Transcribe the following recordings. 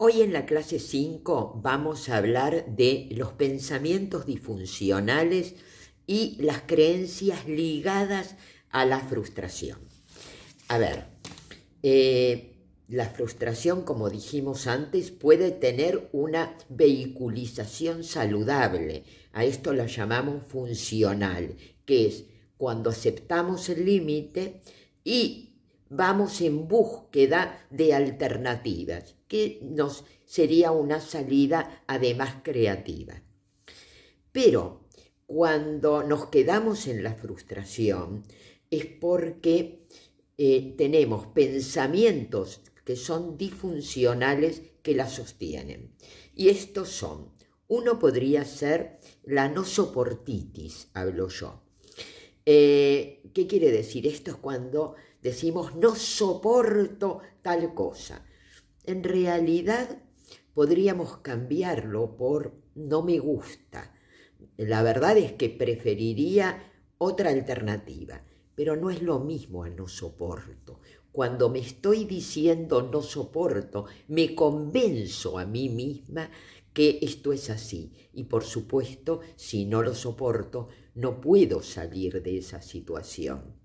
Hoy en la clase 5 vamos a hablar de los pensamientos disfuncionales y las creencias ligadas a la frustración. A ver, eh, la frustración, como dijimos antes, puede tener una vehiculización saludable. A esto la llamamos funcional, que es cuando aceptamos el límite y vamos en búsqueda de alternativas, que nos sería una salida además creativa. Pero cuando nos quedamos en la frustración es porque eh, tenemos pensamientos que son disfuncionales que la sostienen. Y estos son, uno podría ser la no soportitis, hablo yo. Eh, ¿Qué quiere decir? Esto es cuando decimos no soporto tal cosa. En realidad podríamos cambiarlo por no me gusta. La verdad es que preferiría otra alternativa, pero no es lo mismo a no soporto. Cuando me estoy diciendo no soporto, me convenzo a mí misma que esto es así. Y por supuesto, si no lo soporto, no puedo salir de esa situación.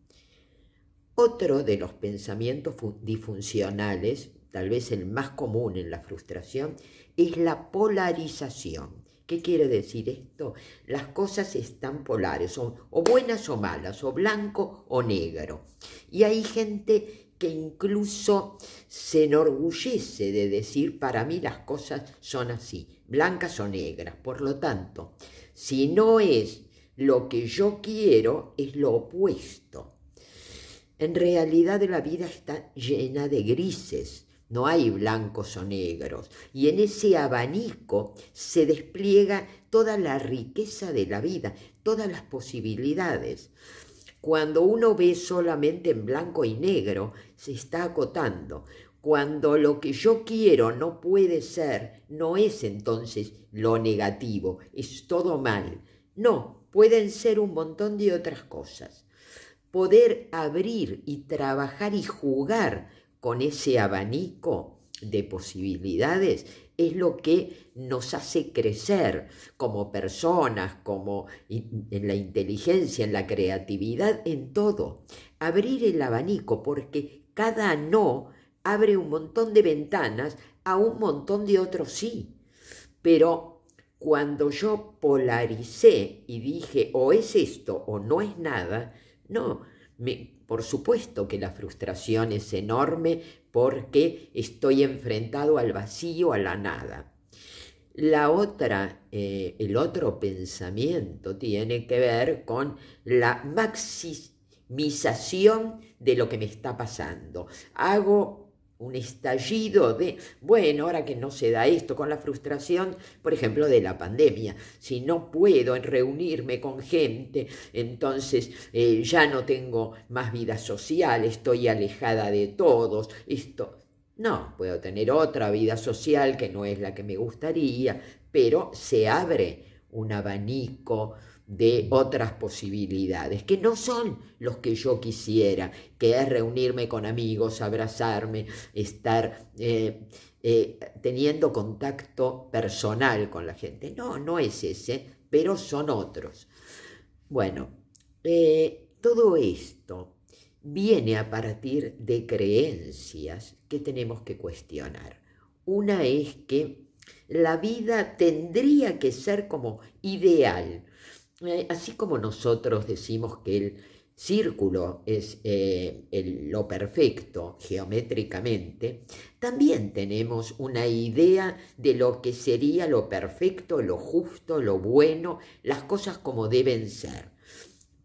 Otro de los pensamientos disfuncionales, tal vez el más común en la frustración, es la polarización. ¿Qué quiere decir esto? Las cosas están polares, son o buenas o malas, o blanco o negro. Y hay gente que incluso se enorgullece de decir para mí las cosas son así, blancas o negras. Por lo tanto, si no es lo que yo quiero, es lo opuesto. En realidad la vida está llena de grises, no hay blancos o negros, y en ese abanico se despliega toda la riqueza de la vida, todas las posibilidades. Cuando uno ve solamente en blanco y negro, se está acotando. Cuando lo que yo quiero no puede ser, no es entonces lo negativo, es todo mal. No, pueden ser un montón de otras cosas poder abrir y trabajar y jugar con ese abanico de posibilidades es lo que nos hace crecer como personas, como en la inteligencia, en la creatividad, en todo. Abrir el abanico, porque cada no abre un montón de ventanas a un montón de otros sí. Pero cuando yo polaricé y dije o es esto o no es nada, no, me, por supuesto que la frustración es enorme porque estoy enfrentado al vacío, a la nada. La otra, eh, el otro pensamiento tiene que ver con la maximización de lo que me está pasando. Hago un estallido de, bueno, ahora que no se da esto, con la frustración, por ejemplo, de la pandemia. Si no puedo reunirme con gente, entonces eh, ya no tengo más vida social, estoy alejada de todos, esto... No, puedo tener otra vida social que no es la que me gustaría, pero se abre un abanico, de otras posibilidades, que no son los que yo quisiera, que es reunirme con amigos, abrazarme, estar eh, eh, teniendo contacto personal con la gente. No, no es ese, pero son otros. Bueno, eh, todo esto viene a partir de creencias que tenemos que cuestionar. Una es que la vida tendría que ser como ideal, eh, así como nosotros decimos que el círculo es eh, lo perfecto geométricamente, también tenemos una idea de lo que sería lo perfecto, lo justo, lo bueno, las cosas como deben ser.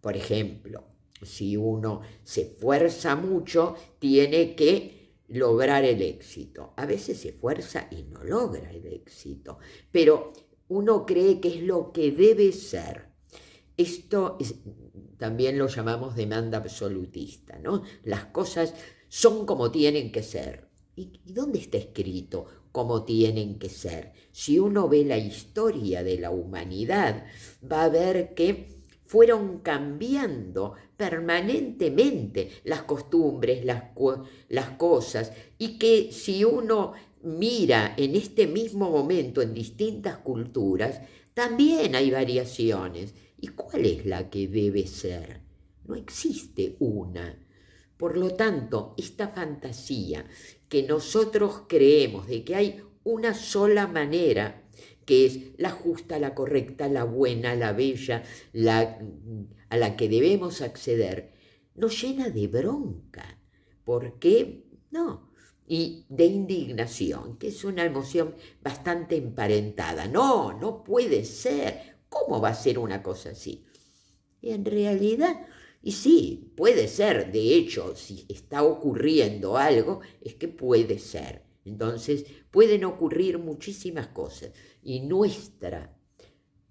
Por ejemplo, si uno se esfuerza mucho, tiene que lograr el éxito. A veces se esfuerza y no logra el éxito, pero uno cree que es lo que debe ser. Esto también lo llamamos demanda absolutista, ¿no? Las cosas son como tienen que ser. ¿Y, dónde está escrito como tienen que ser? Si uno ve la historia de la humanidad, va a ver que fueron cambiando permanentemente las costumbres, las, cosas, y que si uno mira en este mismo momento en distintas culturas, también hay variaciones. ¿Y cuál es la que debe ser? No existe una. Por lo tanto, esta fantasía que nosotros creemos de que hay una sola manera, que es la justa, la correcta, la buena, la bella, la, a la que debemos acceder, nos llena de bronca. ¿Por qué? No. Y de indignación, que es una emoción bastante emparentada. No, no puede ser ¿Cómo va a ser una cosa así? En realidad, y sí, puede ser, de hecho, si está ocurriendo algo, es que puede ser. Entonces, pueden ocurrir muchísimas cosas. Y nuestra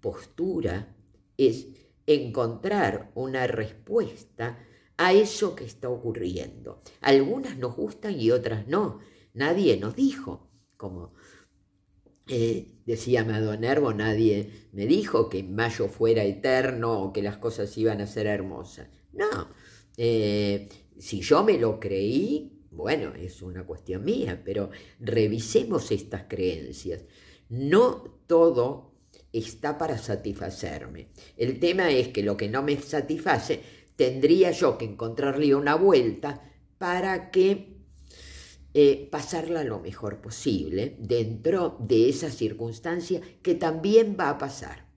postura es encontrar una respuesta a eso que está ocurriendo. Algunas nos gustan y otras no. Nadie nos dijo, como eh, decía Madonervo, nadie me dijo que mayo fuera eterno o que las cosas iban a ser hermosas. No, eh, si yo me lo creí, bueno, es una cuestión mía, pero revisemos estas creencias. No todo está para satisfacerme. El tema es que lo que no me satisface, tendría yo que encontrarle una vuelta para que eh, pasarla lo mejor posible dentro de esa circunstancia que también va a pasar.